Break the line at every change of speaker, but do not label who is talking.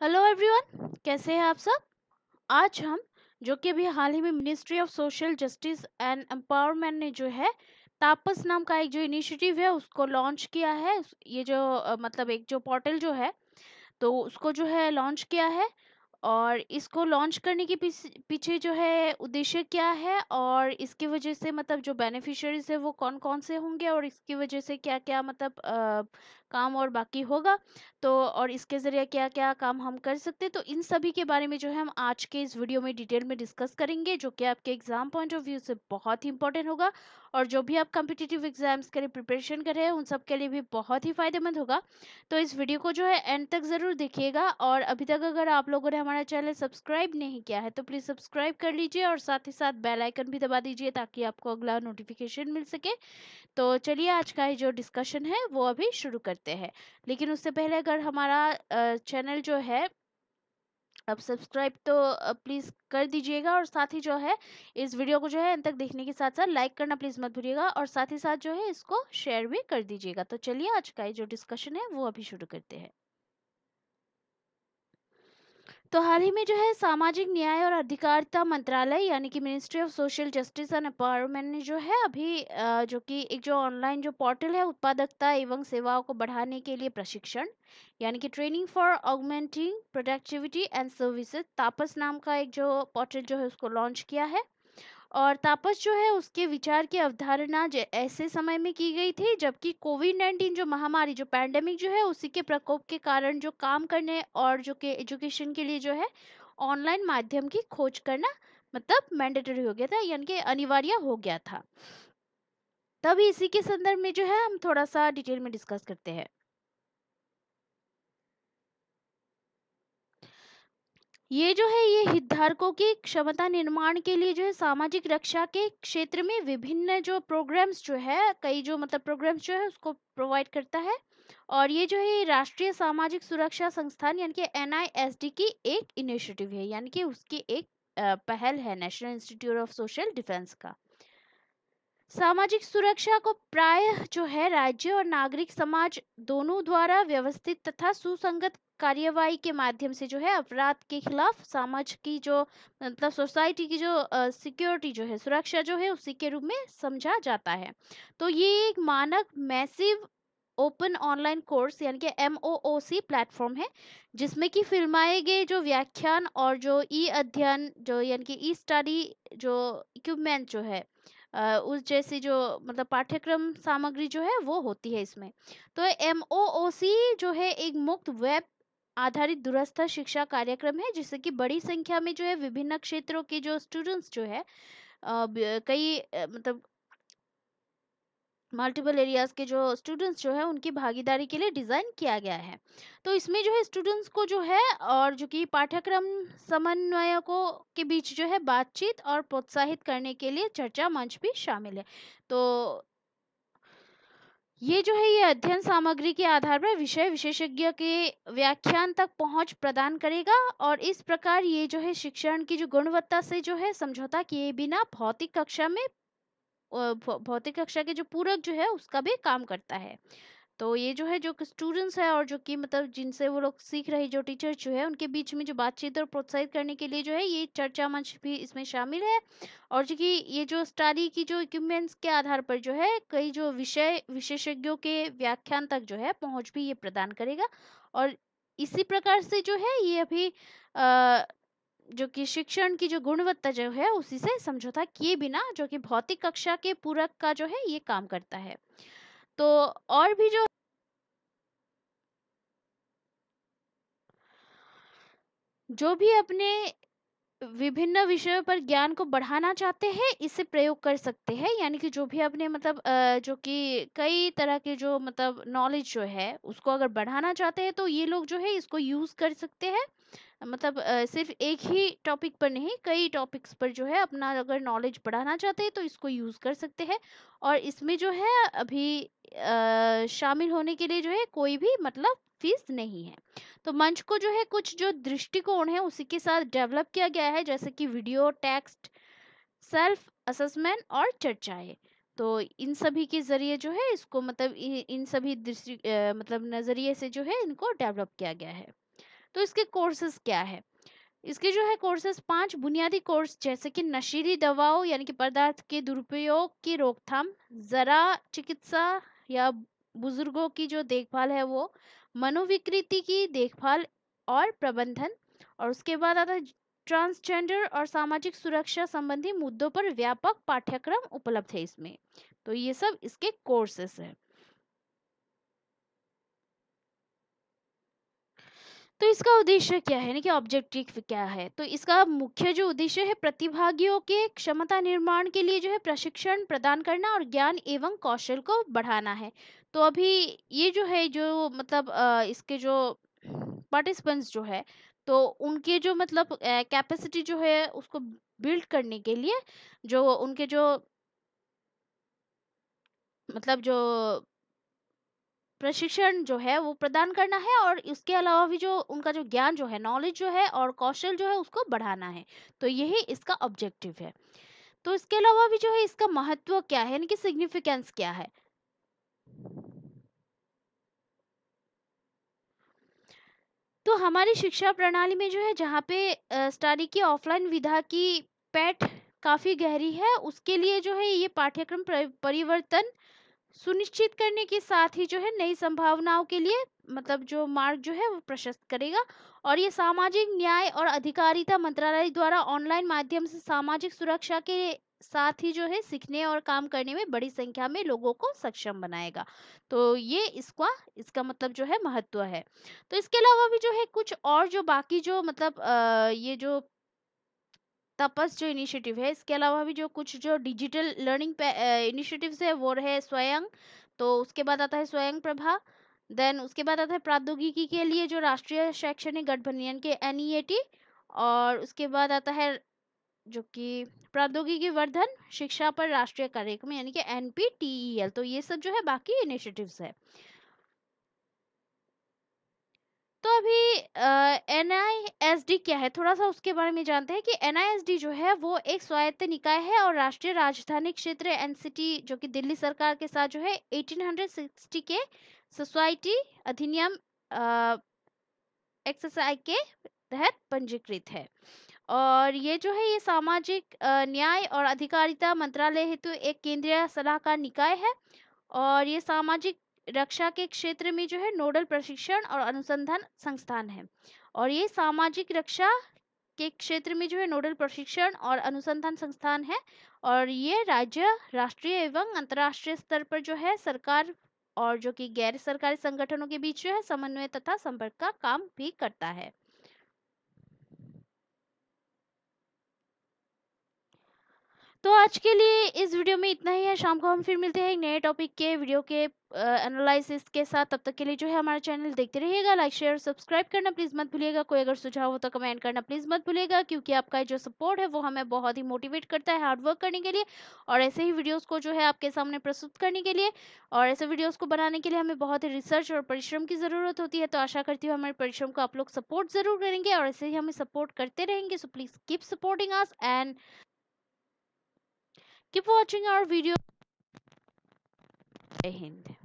Hello everyone कैसे हैं आप सब आज हम जो कि अभी हाल ही में ministry of social justice and empowerment ने जो है तापस नाम का एक जो इनिशिएटिव है उसको लॉन्च किया है ये जो मतलब एक जो पोर्टल जो है तो उसको जो है लॉन्च किया है और इसको लॉन्च करने के पीछे जो है उद्देश्य क्या है और इसकी वजह से मतलब जो बेनिफिशरीज है वो कौन कौन से होंगे और इसकी वजह से क्या क्या मतलब काम और बाकी होगा तो और इसके ज़रिए क्या क्या काम हम कर सकते हैं तो इन सभी के बारे में जो है हम आज के इस वीडियो में डिटेल में डिस्कस करेंगे जो कि आपके एग्ज़ाम पॉइंट ऑफ व्यू से बहुत ही इंपॉर्टेंट होगा और जो भी आप कम्पिटिटिव एग्जाम्स के लिए प्रिपरेशन कर रहे हैं उन सब के लिए भी बहुत ही फ़ायदेमंद होगा तो इस वीडियो को जो है एंड तक ज़रूर देखिएगा और अभी तक अगर आप लोगों ने हमारा चैनल सब्सक्राइब नहीं किया है तो प्लीज़ सब्सक्राइब कर लीजिए और साथ ही साथ बेल आइकन भी दबा दीजिए ताकि आपको अगला नोटिफिकेशन मिल सके तो चलिए आज का ये जो डिस्कशन है वो अभी शुरू करते करते हैं लेकिन उससे पहले अगर हमारा चैनल जो है अब सब्सक्राइब तो प्लीज़ कर दीजिएगा और साथ ही जो है इस वीडियो को जो है अंत तक देखने के साथ साथ लाइक करना प्लीज़ मत भूलिएगा और साथ ही साथ जो है इसको शेयर भी कर दीजिएगा तो चलिए आज का ये जो डिस्कशन है वो अभी शुरू करते हैं तो हाल ही में जो है सामाजिक न्याय और अधिकारिता मंत्रालय यानी कि ministry of social justice and empowerment ने जो है अभी जो कि एक जो ऑनलाइन जो पोर्टल है उत्पादकता एवं सेवाओं को बढ़ाने के लिए प्रशिक्षण यानी कि training for augmenting productivity and services TAPAS नाम का एक जो पोर्टल जो है उसको लॉन्च किया है और तापस जो है उसके विचार की अवधारणा ऐसे समय में की गई थी जबकि कोविड नाइन्टीन जो महामारी जो पैंडेमिक जो है उसी के प्रकोप के कारण जो काम करने और जो कि एजुकेशन के लिए जो है ऑनलाइन माध्यम की खोज करना मतलब मैंडेटरी हो गया था यानी कि अनिवार्य हो गया था तभी इसी के संदर्भ में जो है हम थोड़ा सा डिटेल में डिस्कस करते हैं ये जो है ये हितधारकों की क्षमता निर्माण के लिए जो है सामाजिक रक्षा के क्षेत्र में विभिन्न जो प्रोग्राम्स जो है कई जो मतलब प्रोग्राम्स जो है उसको प्रोवाइड करता है और ये जो है राष्ट्रीय सामाजिक सुरक्षा संस्थान यानी कि एन की एक इनिशिएटिव है यानी कि उसकी एक पहल है national institute of social defence का सामाजिक सुरक्षा को प्राय जो है राज्य और नागरिक समाज दोनों द्वारा व्यवस्थित तथा सुसंगत कार्यवाही के माध्यम से जो है अपराध के खिलाफ समाज की जो मतलब सोसाइटी की जो सिक्योरिटी जो है सुरक्षा जो है उसी के रूप में समझा जाता है तो ये एक मानक मैसिव ओपन ऑनलाइन कोर्स यानी कि एम प्लेटफॉर्म है जिसमें कि फिल्माए गए जो व्याख्यान और जो ई अध्ययन जो यानी कि ई स्टडी जो इक्विपमेंट जो है उस जैसी जो मतलब पाठ्यक्रम सामग्री जो है वो होती है इसमें तो एम जो है एक मुक्त वेब आधारित दूरस्थ शिक्षा कार्यक्रम है जिससे कि बड़ी संख्या में जो है विभिन्न क्षेत्रों के जो स्टूडेंट्स जो है कई मतलब मल्टीपल एरियाज के जो स्टूडेंट्स जो है उनकी भागीदारी के लिए डिज़ाइन किया गया है तो इसमें जो है स्टूडेंट्स को जो है और जो कि पाठ्यक्रम समन्वयकों के बीच जो है बातचीत और प्रोत्साहित करने के लिए चर्चा मंच भी शामिल है तो ये जो है ये अध्ययन सामग्री के आधार पर विषय विशेषज्ञ के व्याख्यान तक पहुंच प्रदान करेगा और इस प्रकार ये जो है शिक्षण की जो गुणवत्ता से जो है समझौता किए बिना भौतिक कक्षा में भौतिक कक्षा के जो पूरक जो है उसका भी काम करता है तो ये जो है जो स्टूडेंट्स है और जो कि मतलब जिनसे वो लोग सीख रहे जो टीचर्स जो है उनके बीच में जो बातचीत और प्रोत्साहित करने के लिए जो है ये चर्चा मंच भी इसमें शामिल है और जो कि ये जो स्टडी की जो इक्विपमेंट्स के आधार पर जो है कई जो विषय विशेषज्ञों के व्याख्यान तक जो है पहुँच भी ये प्रदान करेगा और इसी प्रकार से जो है ये अभी जो कि शिक्षण की जो गुणवत्ता जो है उसी से समझौता किए बिना जो कि भौतिक कक्षा के पूरक का जो है ये काम करता है तो और भी जो जो भी अपने विभिन्न विषयों पर ज्ञान को बढ़ाना चाहते हैं इसे प्रयोग कर सकते हैं यानी कि जो भी अपने मतलब जो कि कई तरह के जो मतलब नॉलेज जो है उसको अगर बढ़ाना चाहते हैं तो ये लोग जो है इसको यूज़ कर सकते हैं मतलब सिर्फ एक ही टॉपिक पर नहीं कई टॉपिक्स पर जो है अपना अगर नॉलेज बढ़ाना चाहते हैं तो इसको यूज़ कर सकते हैं और इसमें जो है अभी आ, शामिल होने के लिए जो है कोई भी मतलब फीस नहीं है तो मंच को जो है कुछ जो दृष्टिकोण है उसी के साथ डेवलप किया गया है जैसे कि वीडियो टेक्स्ट सेल्फ असेसमेंट और चर्चाएं तो इन सभी के ज़रिए जो है इसको मतलब इन सभी दृष्टि मतलब नज़रिए से जो है इनको डेवलप किया गया है तो इसके कोर्सेज क्या है इसके जो है कोर्सेज पांच बुनियादी कोर्स जैसे कि नशीली दवाओं यानी कि पदार्थ के दुरुपयोग की रोकथाम जरा चिकित्सा या बुजुर्गों की जो देखभाल है वो मनोविकृति की देखभाल और प्रबंधन और उसके बाद आता है ट्रांसजेंडर और सामाजिक सुरक्षा संबंधी मुद्दों पर व्यापक पाठ्यक्रम उपलब्ध है इसमें तो ये सब इसके कोर्सेस हैं तो इसका उद्देश्य क्या है यानी कि ऑब्जेक्टिव क्या है तो इसका मुख्य जो उद्देश्य है प्रतिभागियों के क्षमता निर्माण के लिए जो है प्रशिक्षण प्रदान करना और ज्ञान एवं कौशल को बढ़ाना है तो अभी ये जो है जो मतलब इसके जो पार्टिसिपेंट्स जो है तो उनके जो मतलब कैपेसिटी जो है उसको बिल्ड करने के लिए जो उनके जो मतलब जो प्रशिक्षण जो है वो प्रदान करना है और इसके अलावा भी जो उनका जो ज्ञान जो है नॉलेज जो है और कौशल जो है उसको बढ़ाना है तो यही इसका ऑब्जेक्टिव है तो इसके अलावा भी जो है इसका महत्व क्या है यानी कि सिग्निफिकेंस क्या है तो हमारी शिक्षा प्रणाली में जो है जहाँ पे स्टडी की ऑफलाइन विधा की पैठ काफ़ी गहरी है उसके लिए जो है ये पाठ्यक्रम परिवर्तन सुनिश्चित करने के साथ ही जो है नई संभावनाओं के लिए मतलब जो मार्ग जो है वो प्रशस्त करेगा और ये सामाजिक न्याय और अधिकारिता मंत्रालय द्वारा ऑनलाइन माध्यम से सामाजिक सुरक्षा के साथ ही जो है सीखने और काम करने में बड़ी संख्या में लोगों को सक्षम बनाएगा तो ये इसका इसका मतलब जो है महत्व है तो इसके अलावा भी जो है कुछ और जो बाकी जो मतलब आ, ये जो तपस जो इनिशिएटिव है इसके अलावा भी जो कुछ जो डिजिटल लर्निंग इनिशिएटिव्स है वो रहे स्वयं तो उसके बाद आता है स्वयं प्रभा देन उसके बाद आता है प्रौद्योगिकी के लिए जो राष्ट्रीय शैक्षणिक गठबंधन के एन e और उसके बाद आता है जो कि प्रौद्योगिकी वर्धन शिक्षा पर राष्ट्रीय कार्यक्रम यानी कि एन e तो ये सब जो है बाकी इनिशिएटिव्स है तो अभी एन क्या है थोड़ा सा उसके बारे में जानते हैं कि एन जो है वो एक स्वायत्त निकाय है और राष्ट्रीय राजधानी क्षेत्र एन जो कि दिल्ली सरकार के साथ जो है 1860 के सोसाइटी अधिनियम एक्सरसाइज के तहत पंजीकृत है और ये जो है ये सामाजिक न्याय और अधिकारिता मंत्रालय हेतु तो एक केंद्रीय सलाहकार निकाय है और ये सामाजिक रक्षा के क्षेत्र में जो है नोडल प्रशिक्षण और अनुसंधान संस्थान है और ये सामाजिक रक्षा के क्षेत्र में जो है नोडल प्रशिक्षण और अनुसंधान संस्थान है और ये राज्य राष्ट्रीय एवं अंतर्राष्ट्रीय स्तर पर जो है सरकार और जो कि गैर सरकारी संगठनों के बीच जो है समन्वय तथा संपर्क का काम भी करता है तो आज के लिए इस वीडियो में इतना ही है शाम को हम फिर मिलते हैं नए टॉपिक के वीडियो के एनालिसिस के साथ तब तक के लिए जो है हमारा चैनल देखते रहिएगा लाइक शेयर सब्सक्राइब करना प्लीज़ मत भूलिएगा कोई अगर सुझाव हो तो कमेंट करना प्लीज़ मत भूलिएगा क्योंकि आपका जो सपोर्ट है वो हमें बहुत ही मोटिवेट करता है हार्डवर्क करने के लिए और ऐसे ही वीडियोज़ को जो है आपके सामने प्रस्तुत करने के लिए और ऐसे वीडियोज़ को बनाने के लिए हमें बहुत ही रिसर्च और परिश्रम की ज़रूरत होती है तो आशा करती हूँ हमारे परिश्रम को आप लोग सपोर्ट ज़रूर करेंगे और ऐसे ही हमें सपोर्ट करते रहेंगे so please keep supporting us and Keep watching our video. Hind.